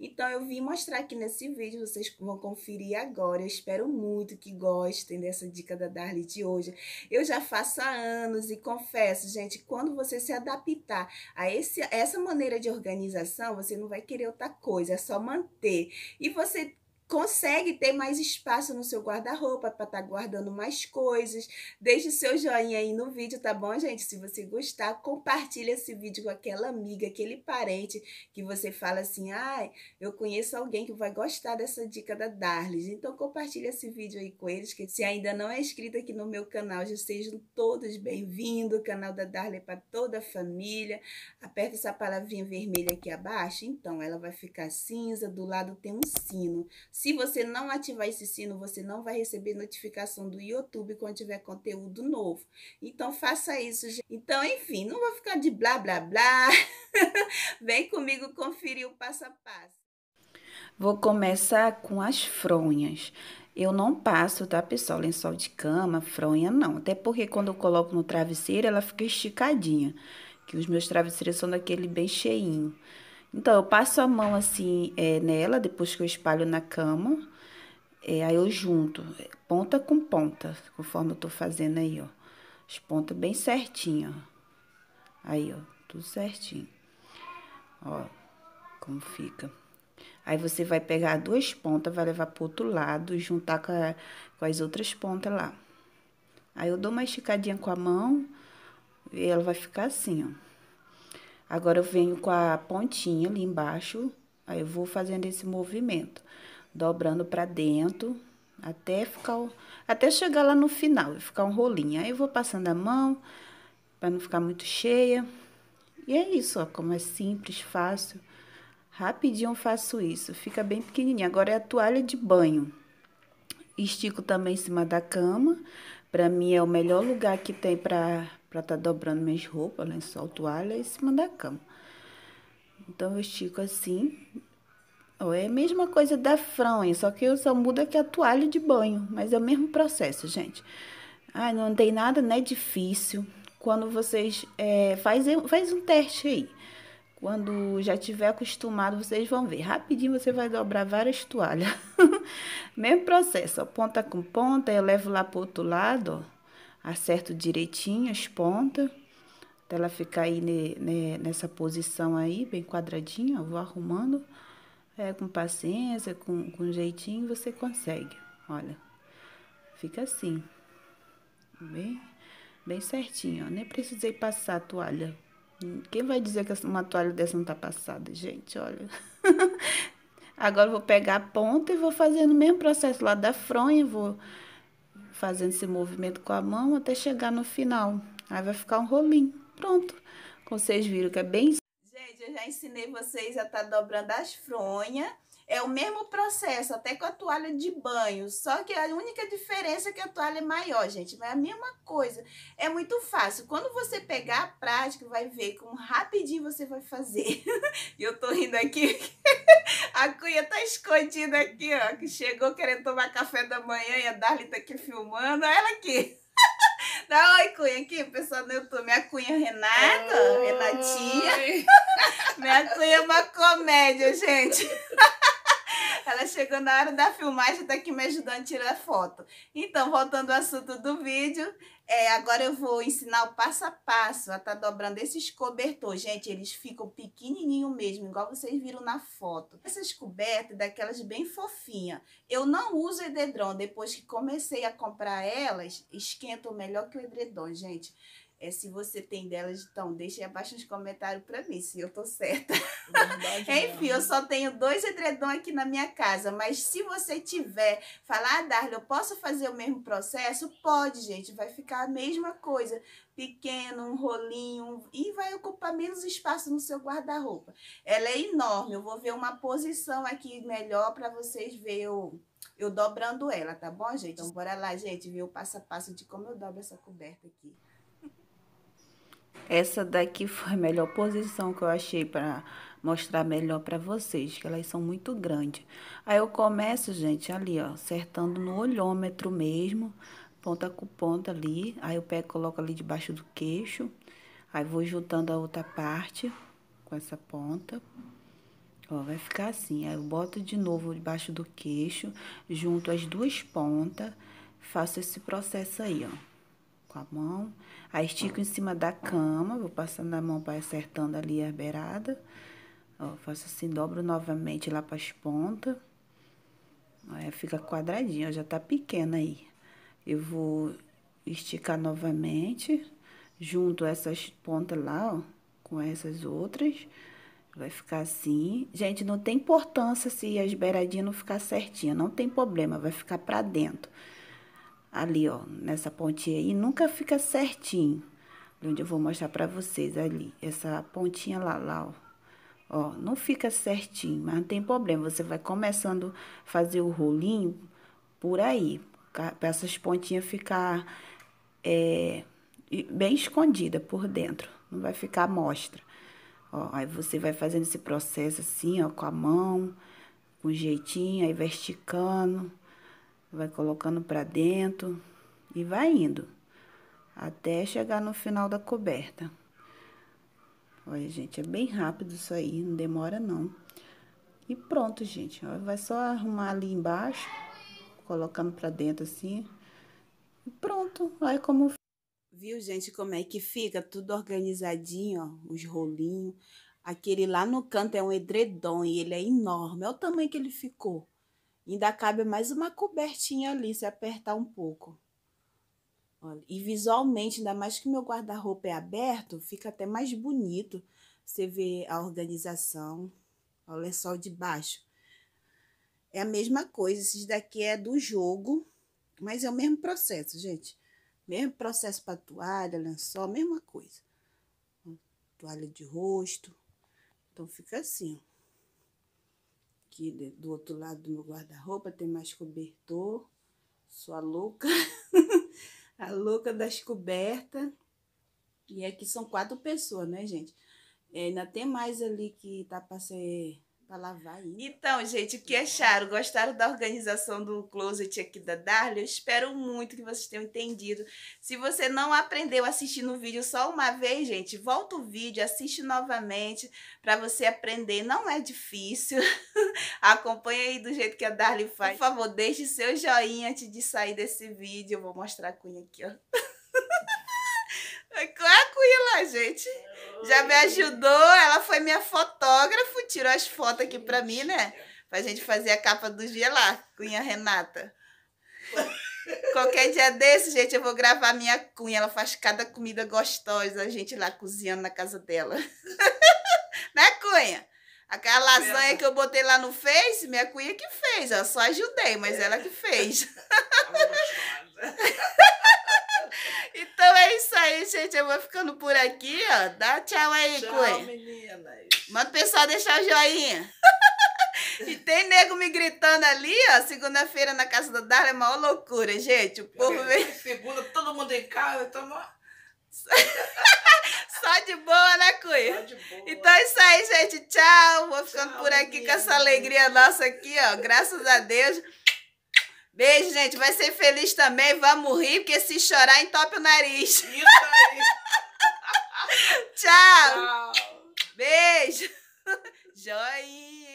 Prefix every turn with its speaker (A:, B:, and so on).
A: Então, eu vim mostrar aqui nesse vídeo, vocês vão conferir agora. Eu espero muito que gostem dessa dica da Darly de hoje. Eu já faço há anos e confesso, gente, quando você se adaptar a esse, essa maneira de organização, você não vai querer outra coisa, é só manter. E você consegue ter mais espaço no seu guarda-roupa para estar tá guardando mais coisas. Deixe seu joinha aí no vídeo, tá bom, gente? Se você gostar, compartilhe esse vídeo com aquela amiga, aquele parente que você fala assim: "Ai, ah, eu conheço alguém que vai gostar dessa dica da Darlis". Então compartilhe esse vídeo aí com eles, que se ainda não é inscrito aqui no meu canal, já sejam todos bem-vindos. O canal da Darlis é para toda a família. Aperta essa palavrinha vermelha aqui abaixo, então ela vai ficar cinza, do lado tem um sino. Se você não ativar esse sino, você não vai receber notificação do YouTube quando tiver conteúdo novo. Então, faça isso. Então, enfim, não vou ficar de blá, blá, blá. Vem comigo conferir o passo a passo. Vou começar com as fronhas. Eu não passo, tá, pessoal? Lençol de cama, fronha, não. Até porque quando eu coloco no travesseiro, ela fica esticadinha. Que os meus travesseiros são daquele bem cheinho. Então, eu passo a mão assim é, nela, depois que eu espalho na cama. É, aí eu junto, ponta com ponta, conforme eu tô fazendo aí, ó. As pontas bem certinho, ó. Aí, ó, tudo certinho. Ó, como fica. Aí você vai pegar duas pontas, vai levar pro outro lado e juntar com, a, com as outras pontas lá. Aí eu dou uma esticadinha com a mão e ela vai ficar assim, ó. Agora eu venho com a pontinha ali embaixo, aí eu vou fazendo esse movimento, dobrando pra dentro, até ficar, até chegar lá no final, ficar um rolinho. Aí eu vou passando a mão, para não ficar muito cheia. E é isso, ó, como é simples, fácil. Rapidinho eu faço isso, fica bem pequenininho. Agora é a toalha de banho. Estico também em cima da cama. Para mim é o melhor lugar que tem para para estar tá dobrando minhas roupas, lençol, né? toalha e cima da cama. Então eu estico assim. Ó, é a mesma coisa da fronha, só que eu só mudo aqui a toalha de banho, mas é o mesmo processo, gente. Ai, não tem nada, né, difícil. Quando vocês é, fazem, faz um teste aí. Quando já tiver acostumado, vocês vão ver. Rapidinho você vai dobrar várias toalhas. Mesmo processo, ó, ponta com ponta, eu levo lá pro outro lado, ó acerto direitinho as pontas, até ela ficar aí ne, ne, nessa posição aí, bem quadradinha, vou arrumando. É, com paciência, com, com jeitinho, você consegue. Olha, fica assim, bem, bem certinho, ó. Nem precisei passar a toalha. Quem vai dizer que uma toalha dessa não tá passada, gente? Olha. Agora vou pegar a ponta e vou fazer o mesmo processo lá da fronha, vou fazendo esse movimento com a mão até chegar no final. Aí vai ficar um rolinho. Pronto. Como vocês viram que é bem... Gente, eu já ensinei vocês a estar tá dobrando as fronhas. É o mesmo processo, até com a toalha de banho, só que a única diferença é que a toalha é maior, gente, mas é a mesma coisa. É muito fácil. Quando você pegar a prática, vai ver como rapidinho você vai fazer. E eu tô rindo aqui, a cunha tá escondida aqui, ó, que chegou querendo tomar café da manhã e a Darly tá aqui filmando, olha ela aqui. Dá oi, Cunha, aqui, pessoal do YouTube. Minha Cunha Renata, oi. Renatinha. Minha Cunha é uma comédia, gente. Ela tá chegou na hora da filmagem, tá aqui me ajudando a tirar foto. Então, voltando ao assunto do vídeo, é, agora eu vou ensinar o passo a passo a tá dobrando esses cobertores. Gente, eles ficam pequenininho mesmo, igual vocês viram na foto. Essas cobertas, daquelas bem fofinhas. Eu não uso edredom, depois que comecei a comprar elas, esquentam melhor que o edredom, gente. É, se você tem delas, então deixa aí abaixo nos comentários para mim, se eu tô certa. Verdade,
B: Enfim, não. eu
A: só tenho dois edredom aqui na minha casa, mas se você tiver, falar, ah, Darla, eu posso fazer o mesmo processo? Pode, gente, vai ficar a mesma coisa. Pequeno, um rolinho, e vai ocupar menos espaço no seu guarda-roupa. Ela é enorme, eu vou ver uma posição aqui melhor para vocês verem o eu dobrando ela, tá bom, gente? Então, bora lá, gente, ver o passo a passo de como eu dobro essa coberta aqui. Essa daqui foi a melhor posição que eu achei para mostrar melhor para vocês, que elas são muito grandes. Aí eu começo, gente, ali, ó, acertando no olhômetro mesmo, ponta com ponta ali. Aí eu pego, coloco ali debaixo do queixo. Aí vou juntando a outra parte com essa ponta. Ó, vai ficar assim. Aí eu boto de novo debaixo do queixo, junto as duas pontas, faço esse processo aí, ó com a mão. Aí estico em cima da cama, vou passando a mão para acertando ali a beirada. Ó, faço assim, dobro novamente lá para as pontas. Aí fica quadradinho, ó, já tá pequena aí. Eu vou esticar novamente, junto essas pontas lá, ó, com essas outras. Vai ficar assim. Gente, não tem importância se as beiradinhas não ficar certinha, não tem problema, vai ficar para dentro ali, ó, nessa pontinha aí, nunca fica certinho. Onde eu vou mostrar pra vocês ali, essa pontinha lá, lá, ó. Ó, não fica certinho, mas não tem problema. Você vai começando a fazer o rolinho por aí, pra essas pontinhas ficar é, bem escondida por dentro. Não vai ficar mostra. Ó, aí você vai fazendo esse processo assim, ó, com a mão, com jeitinho, aí vai esticando vai colocando para dentro e vai indo até chegar no final da coberta. Olha, gente, é bem rápido isso aí, não demora não. E pronto, gente, ó, vai só arrumar ali embaixo, colocando para dentro assim. E pronto, olha como Viu, gente, como é que fica tudo organizadinho, ó, os rolinhos. Aquele lá no canto é um edredom e ele é enorme. Olha o tamanho que ele ficou. Ainda cabe mais uma cobertinha ali, se apertar um pouco. Olha, e visualmente, ainda mais que meu guarda-roupa é aberto, fica até mais bonito você vê a organização. Olha o é lençol de baixo. É a mesma coisa, esses daqui é do jogo, mas é o mesmo processo, gente. Mesmo processo para toalha, lençol, mesma coisa. Toalha de rosto. Então, fica assim, ó aqui de, do outro lado do meu guarda-roupa, tem mais cobertor. Sou a louca, a louca das cobertas. E aqui são quatro pessoas, né, gente? É, ainda tem mais ali que tá para ser Pra lavar Então, gente, o que uhum. acharam? Gostaram da organização do closet aqui da Darla? Eu espero muito que vocês tenham entendido. Se você não aprendeu assistindo o vídeo só uma vez, gente, volta o vídeo, assiste novamente para você aprender. Não é difícil. Acompanha aí do jeito que a Darla faz. Por favor, deixe seu joinha antes de sair desse vídeo. Eu vou mostrar a cunha aqui, ó. Qual é a cunha lá, gente? já me ajudou. Ela foi minha fotógrafa, tirou as fotos aqui pra mim, né? Pra gente fazer a capa do dia lá, Cunha Renata. Qualquer dia desse, gente, eu vou gravar minha cunha. Ela faz cada comida gostosa, a gente lá cozinhando na casa dela. né, cunha? Aquela lasanha que eu botei lá no Face, minha cunha que fez. Eu só ajudei, mas ela que fez. Então é isso aí, gente. Eu vou ficando por aqui, ó. Dá tchau aí, tchau, meninas. Manda o pessoal deixar o joinha. e tem nego me gritando ali, ó. Segunda-feira na casa da Dara é uma loucura, gente. O povo vem. Segunda, todo mundo em casa, tamo. Só de boa, né, Cui? Só de boa. Então é isso aí, gente. Tchau. Vou ficando tchau, por aqui menina. com essa alegria nossa aqui, ó. Graças a Deus. Beijo, gente. Vai ser feliz também. Vamos rir, porque se chorar, entope o nariz. Isso aí.
B: Tchau. Tchau.
A: Beijo. Joinha.